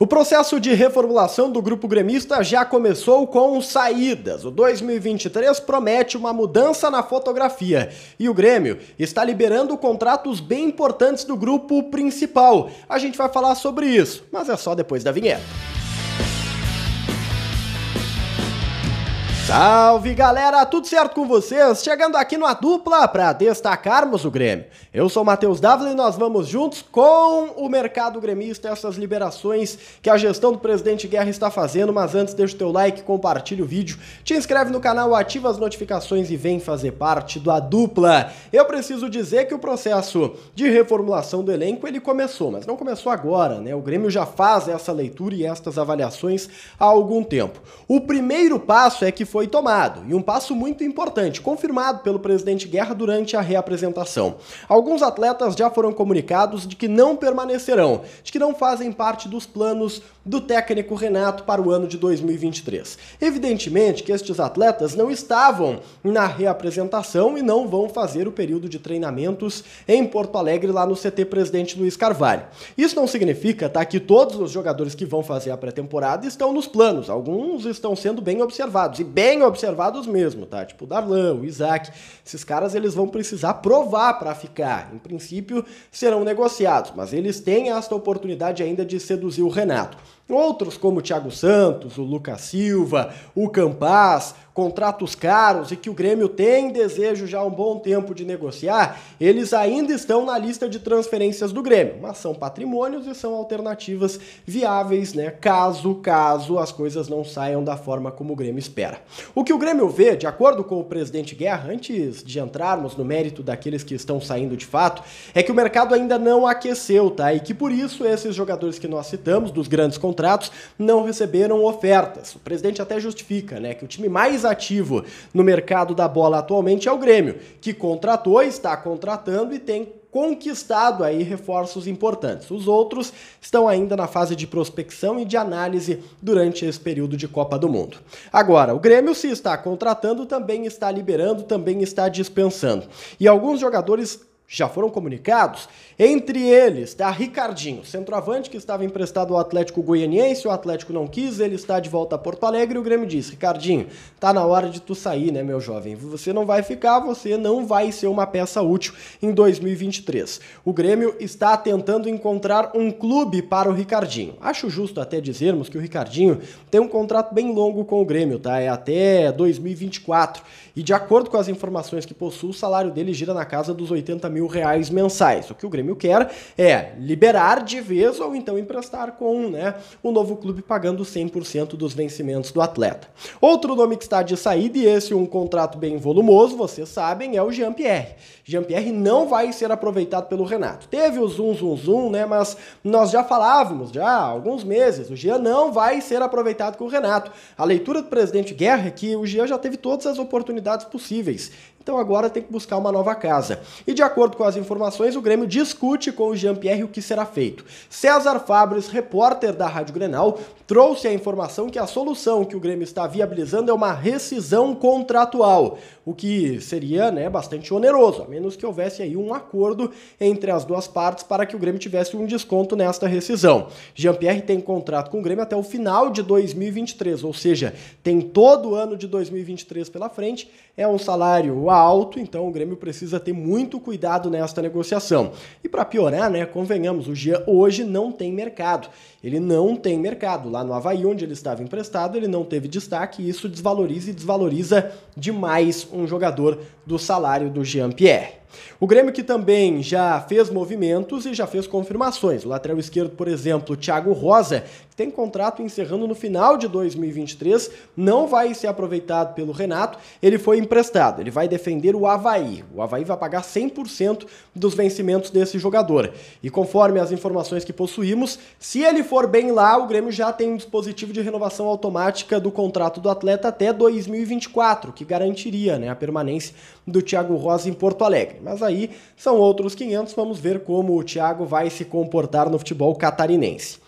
O processo de reformulação do grupo gremista já começou com saídas. O 2023 promete uma mudança na fotografia e o Grêmio está liberando contratos bem importantes do grupo principal. A gente vai falar sobre isso, mas é só depois da vinheta. Salve galera, tudo certo com vocês? Chegando aqui numa dupla para destacarmos o Grêmio. Eu sou Matheus Dávila e nós vamos juntos com o mercado gremista, essas liberações que a gestão do presidente Guerra está fazendo. Mas antes, deixa o teu like, compartilha o vídeo, te inscreve no canal, ativa as notificações e vem fazer parte da dupla. Eu preciso dizer que o processo de reformulação do elenco ele começou, mas não começou agora, né? O Grêmio já faz essa leitura e estas avaliações há algum tempo. O primeiro passo é que foi foi tomado e um passo muito importante, confirmado pelo presidente Guerra durante a reapresentação. Alguns atletas já foram comunicados de que não permanecerão, de que não fazem parte dos planos do técnico Renato para o ano de 2023. Evidentemente que estes atletas não estavam na reapresentação e não vão fazer o período de treinamentos em Porto Alegre, lá no CT Presidente Luiz Carvalho. Isso não significa tá, que todos os jogadores que vão fazer a pré-temporada estão nos planos, alguns estão sendo bem observados e bem bem observados mesmo, tá? Tipo o Darlan, o Isaac, esses caras eles vão precisar provar para ficar. Em princípio, serão negociados, mas eles têm esta oportunidade ainda de seduzir o Renato. Outros como o Thiago Santos, o Lucas Silva, o Campaz, contratos caros e que o Grêmio tem desejo já há um bom tempo de negociar, eles ainda estão na lista de transferências do Grêmio, mas são patrimônios e são alternativas viáveis, né? Caso, caso as coisas não saiam da forma como o Grêmio espera. O que o Grêmio vê, de acordo com o presidente Guerra, antes de entrarmos no mérito daqueles que estão saindo de fato, é que o mercado ainda não aqueceu, tá? E que por isso esses jogadores que nós citamos, dos grandes contratos, não receberam ofertas. O presidente até justifica, né, que o time mais ativo no mercado da bola atualmente é o Grêmio, que contratou, está contratando e tem conquistado aí reforços importantes. Os outros estão ainda na fase de prospecção e de análise durante esse período de Copa do Mundo. Agora, o Grêmio se está contratando, também está liberando, também está dispensando. E alguns jogadores já foram comunicados. Entre eles está Ricardinho, centroavante que estava emprestado ao Atlético Goianiense, o Atlético não quis, ele está de volta a Porto Alegre e o Grêmio diz: "Ricardinho, tá na hora de tu sair, né, meu jovem? Você não vai ficar, você não vai ser uma peça útil em 2023". O Grêmio está tentando encontrar um clube para o Ricardinho. Acho justo até dizermos que o Ricardinho tem um contrato bem longo com o Grêmio, tá? É até 2024. E de acordo com as informações que possui o salário dele gira na casa dos 80 mil mil reais mensais. O que o Grêmio quer é liberar de vez ou então emprestar com né, o novo clube pagando 100% dos vencimentos do atleta. Outro nome que está de saída, e esse um contrato bem volumoso, vocês sabem, é o Jean-Pierre. Jean-Pierre não vai ser aproveitado pelo Renato. Teve o zoom, zoom, zoom, né? Mas nós já falávamos já há alguns meses. O Jean não vai ser aproveitado com o Renato. A leitura do presidente Guerra é que o Jean já teve todas as oportunidades possíveis. Então agora tem que buscar uma nova casa. E de acordo acordo com as informações, o Grêmio discute com o Jean-Pierre o que será feito. César Fabres, repórter da Rádio Grenal, trouxe a informação que a solução que o Grêmio está viabilizando é uma rescisão contratual, o que seria né, bastante oneroso, a menos que houvesse aí um acordo entre as duas partes para que o Grêmio tivesse um desconto nesta rescisão. Jean-Pierre tem contrato com o Grêmio até o final de 2023, ou seja, tem todo o ano de 2023 pela frente é um salário alto, então o Grêmio precisa ter muito cuidado nesta negociação. E para piorar, né, convenhamos, o Jean hoje não tem mercado. Ele não tem mercado. Lá no Havaí, onde ele estava emprestado, ele não teve destaque e isso desvaloriza e desvaloriza demais um jogador do salário do Jean Pierre. O Grêmio que também já fez movimentos e já fez confirmações. O lateral esquerdo, por exemplo, Thiago Rosa, que tem contrato encerrando no final de 2023, não vai ser aproveitado pelo Renato, ele foi emprestado. Ele vai defender o Havaí. O Havaí vai pagar 100% dos vencimentos desse jogador. E conforme as informações que possuímos, se ele for bem lá, o Grêmio já tem um dispositivo de renovação automática do contrato do atleta até 2024, que garantiria né, a permanência do Thiago Rosa em Porto Alegre também. Mas aí são outros 500, vamos ver como o Thiago vai se comportar no futebol catarinense.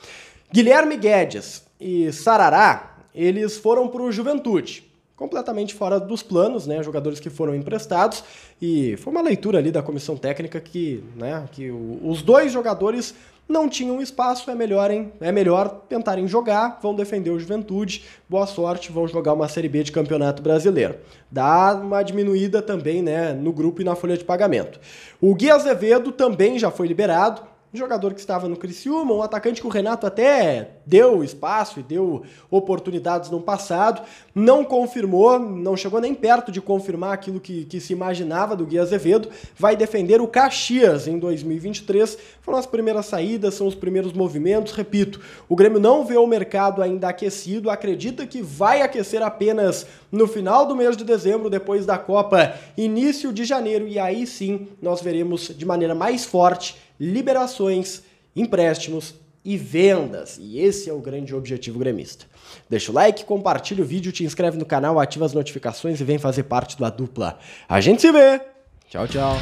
Guilherme Guedes e Sarará, eles foram para o Juventude completamente fora dos planos, né? Jogadores que foram emprestados e foi uma leitura ali da comissão técnica que, né, que os dois jogadores não tinham espaço, é melhor, hein? É melhor tentarem jogar, vão defender o Juventude, boa sorte, vão jogar uma Série B de Campeonato Brasileiro. Dá uma diminuída também, né, no grupo e na folha de pagamento. O Gui Azevedo também já foi liberado, um jogador que estava no Criciúma, um atacante que o Renato até deu espaço e deu oportunidades no passado, não confirmou, não chegou nem perto de confirmar aquilo que, que se imaginava do Guia Azevedo, vai defender o Caxias em 2023. Foram as primeiras saídas, são os primeiros movimentos, repito, o Grêmio não vê o mercado ainda aquecido, acredita que vai aquecer apenas no final do mês de dezembro, depois da Copa, início de janeiro, e aí sim nós veremos de maneira mais forte liberações, empréstimos e vendas. E esse é o grande objetivo gremista. Deixa o like, compartilha o vídeo, te inscreve no canal, ativa as notificações e vem fazer parte da dupla. A gente se vê! Tchau, tchau!